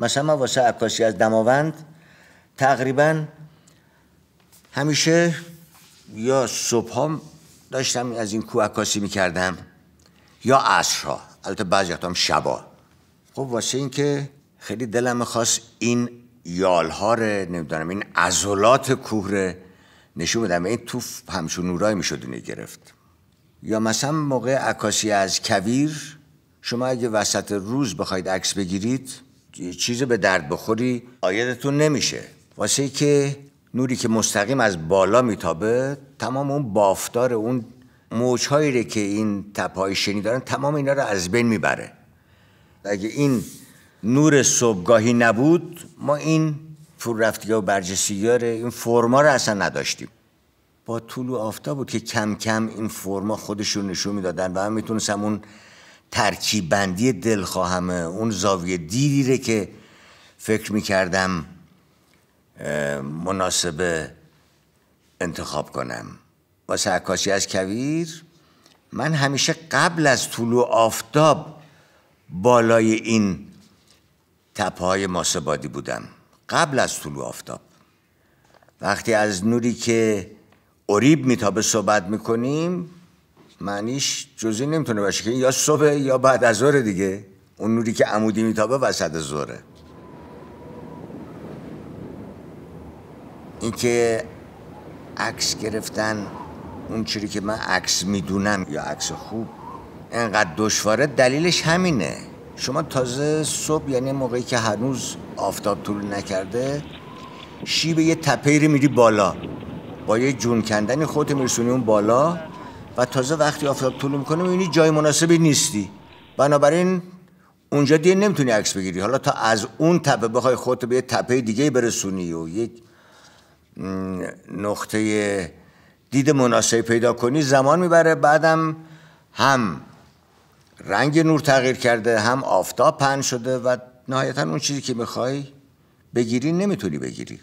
مثلا من واسه عکاسی از دماوند تقریبا همیشه یا صبح هم داشتم از این کوه اکاسی میکردم یا ها، البته بعضی هم شبا خب واسه اینکه خیلی دلم خواست این ها رو نمیدونم این عضلات کوه رو نشون بدم این تو همچون نورایی میشد و گرفت یا مثلا موقع عکاسی از کویر شما اگه وسط روز بخواید عکس بگیرید چیزی به درد بخوری آیدتون نمیشه واسه که نوری که مستقیم از بالا میتابه تمام اون بافتار اون موجهایی که این تپهای شنی دارن تمام اینا رو از بین میبره اگه این نور صبحگاهی نبود ما این فور رفتگی و برجسیگی این فرما رو اصلا نداشتیم با طول و آفتاب بود که کم کم این فرما خودشون نشون میدادن و هم میتونستم اون ترکیب بندی خواهمه اون زاویه دیری که فکر میکردم مناسب انتخاب کنم واسه عکاسی از کویر من همیشه قبل از طلوع آفتاب بالای این تپه های ماسبادی بودم قبل از طلوع آفتاب وقتی از نوری که اوریب میتابه صحبت میکنیم معنیش جزی نمیتونه باشه که یا صبح یا بعد از ظهر دیگه اون نوری که عمودی میتابه وسط ظهره اینکه عکس گرفتن اون چیزی که من عکس میدونم یا عکس خوب انقدر دشواره دلیلش همینه شما تازه صبح یعنی موقعی که هنوز آفتاب طول نکرده شیب یه تپه میری بالا با یه جون کندنی خود میرسونی اون بالا و تازه وقتی آفتاب طلوع میکنه میبینی جای مناسبی نیستی بنابراین اونجا دیگه نمیتونی عکس بگیری حالا تا از اون تپه بخوای خودت به یه تپه دیگه برسونی و یک نقطه دید مناسبی پیدا کنی زمان میبره بعدم هم رنگ نور تغییر کرده هم آفتاب پهن شده و نهایتا اون چیزی که میخوای بگیری نمیتونی بگیری